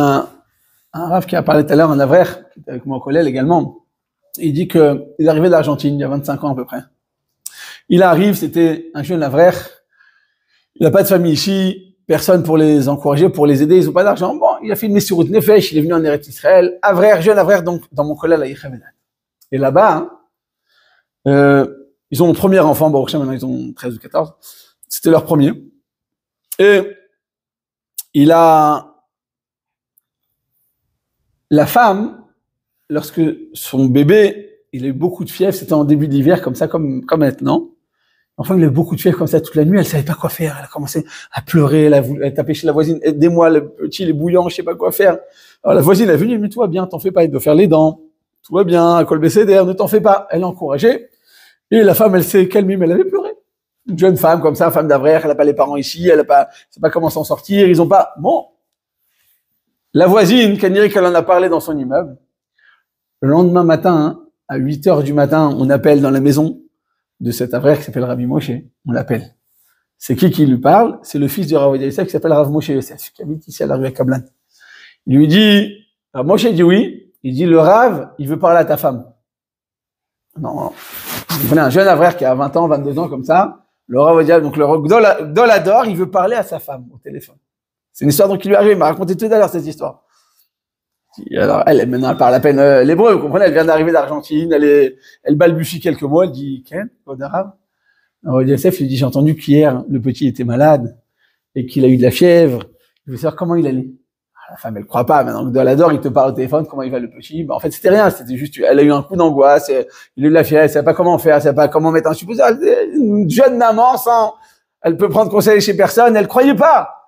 un, un Rav qui a parlé tout à l'heure, un avraire, qui était avec mon collègue également, il dit que il arrivé d'Argentine, il y a 25 ans à peu près. Il arrive, c'était un jeune navraire il n'a pas de famille ici, personne pour les encourager, pour les aider, ils n'ont pas d'argent. Bon, il a fait une route Nefesh, il est venu en Eretz Israël, avraire, jeune avraire, donc dans mon collège à Et là-bas, hein, euh, ils ont mon premier enfant, bon, maintenant ils ont 13 ou 14, c'était leur premier. Et il a la femme, lorsque son bébé, il a eu beaucoup de fièvre, c'était en début d'hiver, comme ça, comme, comme maintenant. Enfin, il a eu beaucoup de fièvre comme ça toute la nuit, elle savait pas quoi faire, elle a commencé à pleurer, elle a, tapé chez la voisine, aidez-moi, le petit, il est bouillant, je sais pas quoi faire. Alors la voisine est venue, mais tout va bien, t'en fais pas, il doit faire les dents, tout va bien, col BCDR, ne t'en fais pas. Elle a encouragé, et la femme, elle s'est calmée, mais elle avait pleuré. Une jeune femme comme ça, femme d'avraire, elle a pas les parents ici, elle a pas, sait pas comment s'en sortir, ils ont pas, bon, la voisine, qu'elle elle en a parlé dans son immeuble. Le lendemain matin, à 8 heures du matin, on appelle dans la maison de cet avraire qui s'appelle Rabbi Moshe. On l'appelle. C'est qui qui lui parle C'est le fils de Rav qui s'appelle Rav Moshe qui habite ici à la rue à Kablan. Il lui dit, Rav Moshe dit oui. Il dit, le Rav, il veut parler à ta femme. Non, il un jeune avraire qui a 20 ans, 22 ans, comme ça. Le Rav donc le Dolador, il veut parler à sa femme au téléphone. C'est une histoire donc qui lui arrive. Il m'a raconté tout à l'heure cette histoire. Alors, elle, maintenant, elle parle à peine euh, l'hébreu, vous comprenez, elle vient d'arriver d'Argentine, elle, est, elle balbutie quelques mots, elle dit « Ken ?» en arabe. Alors, lui dit « J'ai entendu qu'hier, le petit était malade et qu'il a eu de la fièvre. Je veux savoir comment il allait. Ah, » La femme, elle croit pas. Maintenant que Dolador, il te parle au téléphone, comment il va le petit En fait, c'était rien, c'était juste, elle a eu un coup d'angoisse, euh, il a eu de la fièvre, elle sait pas comment faire, elle sait pas comment mettre un supposé. Euh, une jeune maman, sans, elle peut prendre conseil chez personne, elle croyait pas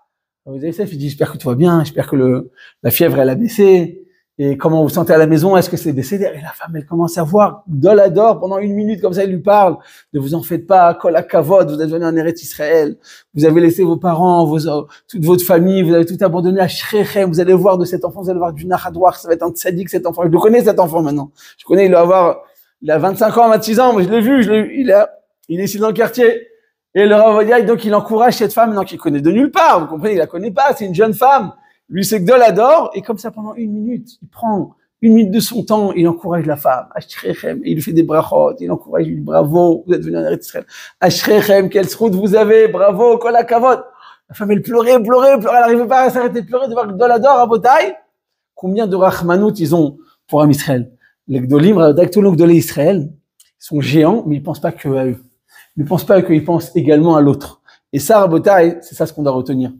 vous avez ça, il dit j'espère que tout va bien, j'espère que le, la fièvre elle a baissé. Et comment vous, sentez à la maison Est-ce que c'est décédé Et la femme, elle commence à voir d'ol pendant une minute comme ça. Elle lui parle ne vous en faites pas, à cavote, vous êtes devenu un Eretz Israël, vous avez laissé vos parents, vos, euh, toute votre famille, vous avez tout abandonné à Shrechem. Vous allez voir de cet enfant, vous allez voir du Nahadwar, ça va être un sadique cet enfant. Je le connais cet enfant maintenant. Je connais, il doit avoir, il a 25 ans, 26 ans, mais je l'ai vu, je l'ai, il a, il est ici dans le quartier. Et le Rav donc, il encourage cette femme, non, qu'il connaît de nulle part. Vous comprenez, il la connaît pas. C'est une jeune femme. Lui, c'est que de Et comme ça, pendant une minute, il prend une minute de son temps, il encourage la femme. Ashrechem, il lui fait des brachotes, Il encourage, bravo, vous êtes venu en Israël. Ashrechem, quelle route vous avez. Bravo, kolakavot la femme, elle pleurait, pleurait, pleurait. Elle n'arrivait pas à s'arrêter de pleurer de voir de l'adore à Botaï. Combien de Rachmanoutes ils ont pour un Israël? Les Gdolim, de Israël, sont géants, mais ils pensent pas que eux ne pense pas qu'il pense également à l'autre. Et ça, Rabotai, c'est ça ce qu'on doit retenir.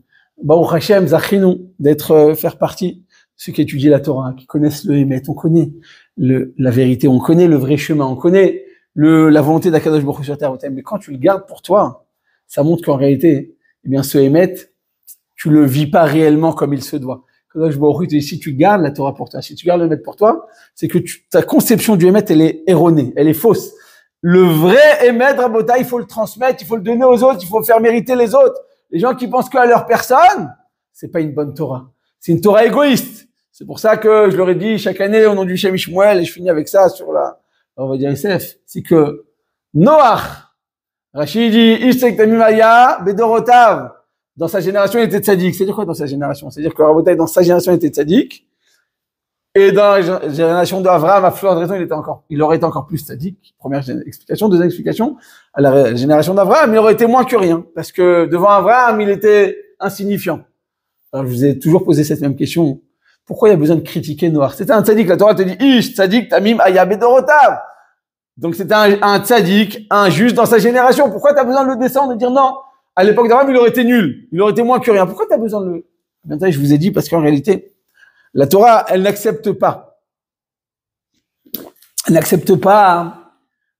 Baruch Hashem, Zachinu, d'être, euh, faire partie, ceux qui étudient la Torah, qui connaissent le Hémet, on connaît la vérité, on connaît le vrai chemin, on connaît la volonté d'Akadosh Baruch sur terre. Mais quand tu le gardes pour toi, ça montre qu'en réalité, eh bien, ce Hémet, tu le vis pas réellement comme il se doit. si tu gardes la Torah pour toi, si tu gardes le Hémet pour toi, c'est que ta conception du Hémet, elle est erronée, elle est fausse. Le vrai émettre Rabota, il faut le transmettre, il faut le donner aux autres, il faut faire mériter les autres. Les gens qui pensent qu'à leur personne, c'est pas une bonne Torah. C'est une Torah égoïste. C'est pour ça que je leur ai dit chaque année au nom du Shem et je finis avec ça sur la, on va dire SF, c'est que Noah, Rachid dit, Bedorotav, dans sa génération, il était tzaddik. C'est-à-dire quoi dans sa génération? C'est-à-dire que Rabotai, dans sa génération, était tzaddik. Et dans la génération d'Avraham, à fleur de raison, il, était encore, il aurait été encore plus sadique. Première explication. Deuxième explication, à la génération d'Avraham, il aurait été moins que rien. Parce que devant Avraham, il était insignifiant. Alors, je vous ai toujours posé cette même question. Pourquoi il y a besoin de critiquer Noir C'était un tzadik. La Torah te dit, Ish, tzadik tamim, ayab dorotav. Donc c'était un, un injuste un dans sa génération. Pourquoi tu as besoin de le descendre et de dire non À l'époque d'Avraham, il aurait été nul. Il aurait été moins que rien. Pourquoi tu as besoin de le... je vous ai dit, parce qu'en réalité, la Torah, elle n'accepte pas. Elle n'accepte pas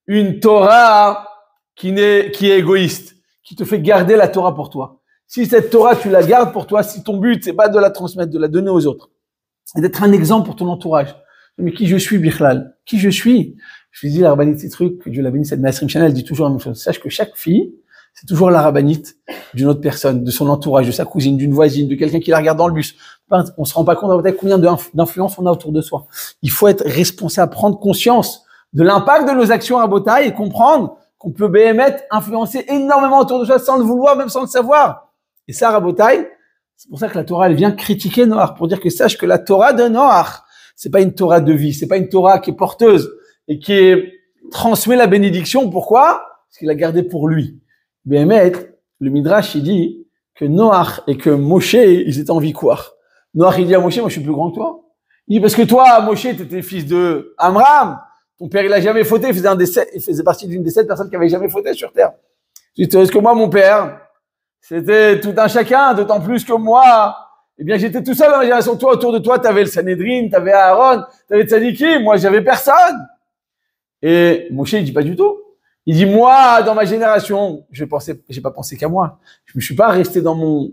une Torah qui, est, qui est égoïste, qui te fait garder la Torah pour toi. Si cette Torah, tu la gardes pour toi, si ton but, c'est pas de la transmettre, de la donner aux autres, c'est d'être un exemple pour ton entourage. Mais qui je suis, Bichlal Qui je suis Je dis, de ces trucs, que Dieu la cette channel, elle dit toujours la même chose. Sache que chaque fille, c'est toujours la d'une autre personne, de son entourage, de sa cousine, d'une voisine, de quelqu'un qui la regarde dans le bus. on se rend pas compte combien d'influence on a autour de soi. Il faut être responsable, prendre conscience de l'impact de nos actions à Botaï et comprendre qu'on peut être influencer énormément autour de soi sans le vouloir, même sans le savoir. Et ça, rabotaille, c'est pour ça que la Torah, elle vient critiquer noah pour dire que sache que la Torah de Noir, c'est pas une Torah de vie, c'est pas une Torah qui est porteuse et qui est, transmet la bénédiction. Pourquoi? Parce qu'il l'a gardée pour lui. Bémet, le Midrash, il dit que Noach et que Moshe, ils étaient en quoi. Noach, il dit à Moshe, moi, je suis plus grand que toi. Il dit, parce que toi, Moshe, tu étais fils de Amram. Ton père, il a jamais fauté. Il faisait, des faisait partie d'une des sept personnes qui avaient jamais fauté sur terre. Est-ce que moi, mon père, c'était tout un chacun, d'autant plus que moi, eh bien, j'étais tout seul dans la génération. Toi, autour de toi, tu avais le Sanhedrin, tu avais Aaron, tu avais Tzadiki. Moi, j'avais personne. Et Moshe, il dit pas du tout. Il dit, moi, dans ma génération, je pensais, j'ai pas pensé qu'à moi. Je me suis pas resté dans mon,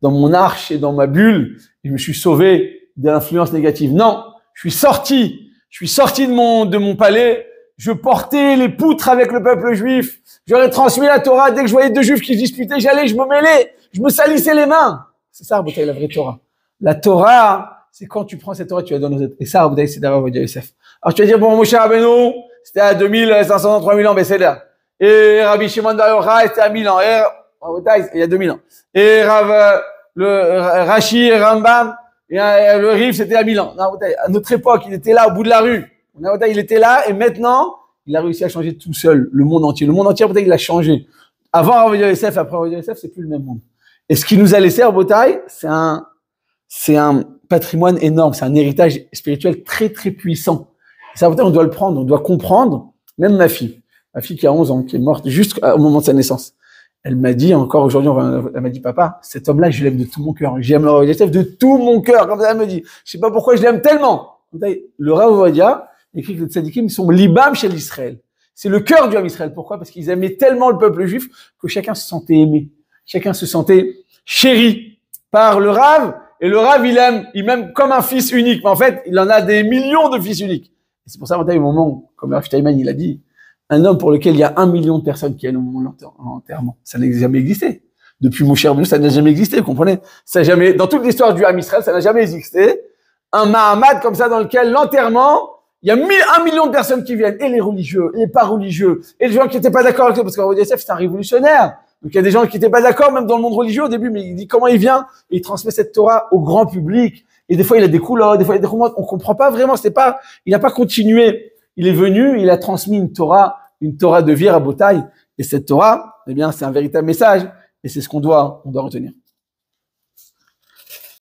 dans mon arche et dans ma bulle. Je me suis sauvé de l'influence négative. Non. Je suis sorti. Je suis sorti de mon, de mon palais. Je portais les poutres avec le peuple juif. J'aurais transmis la Torah dès que je voyais deux juifs qui se disputaient. J'allais, je me mêlais. Je me salissais les mains. C'est ça, Rabotai, la vraie Torah. La Torah, c'est quand tu prends cette Torah, tu la donnes aux autres. Et ça, Rabotai, c'est d'avoir Yosef. Alors tu vas dire, bon, mon cher Rabbeinu, c'était à 2500 ans, 3000 ans, là. Et Rabbi Shimon Bar c'était à 1000 ans. Et, oh, il y a 2000 ans. Et Rav, euh, le Rashi Rambam, et euh, le Rif, c'était à 1000 ans. À notre époque, il était là, au bout de la rue. Il était là, et maintenant, il a réussi à changer tout seul, le monde entier. Le monde entier, peut-être, il a changé. Avant Rav Yosef, après Rav Yosef, c'est plus le même monde. Et ce qu'il nous a laissé à Botaï, c'est un, c'est un patrimoine énorme, c'est un héritage spirituel très, très puissant ça, on doit le prendre, on doit comprendre. Même ma fille, ma fille qui a 11 ans, qui est morte juste au moment de sa naissance, elle m'a dit encore aujourd'hui, elle m'a dit papa, cet homme-là, je l'aime de tout mon cœur, j'aime le de tout mon cœur. Comme ça, elle me dit, je sais pas pourquoi je l'aime tellement. Le Rav Ovadia écrit que les tzadikim sont libam chez l'Israël. C'est le cœur du homme Israël. Pourquoi Parce qu'ils aimaient tellement le peuple juif que chacun se sentait aimé, chacun se sentait chéri par le Rav. Et le Rav, il aime, il m'aime comme un fils unique. Mais en fait, il en a des millions de fils uniques c'est pour ça, qu'on il y un moment, comme Rav il a dit, un homme pour lequel il y a un million de personnes qui viennent au moment de l'enterrement. Ça n'a jamais existé. Depuis mon cher ça n'a jamais existé, vous comprenez? Ça jamais, dans toute l'histoire du Ham ça n'a jamais existé. Un Mahamad comme ça dans lequel l'enterrement, il y a un million de personnes qui viennent, et les religieux, et les pas religieux, et les gens qui n'étaient pas d'accord avec eux, parce qu'en c'est un révolutionnaire. Donc il y a des gens qui n'étaient pas d'accord, même dans le monde religieux au début, mais il dit comment il vient, il transmet cette Torah au grand public. Et des fois il a des couleurs, des fois il a des on comprend pas vraiment. C'est pas, il n'a pas continué. Il est venu, il a transmis une Torah, une Torah de vie à Botaille. Et cette Torah, eh bien, c'est un véritable message. Et c'est ce qu'on doit, on doit retenir.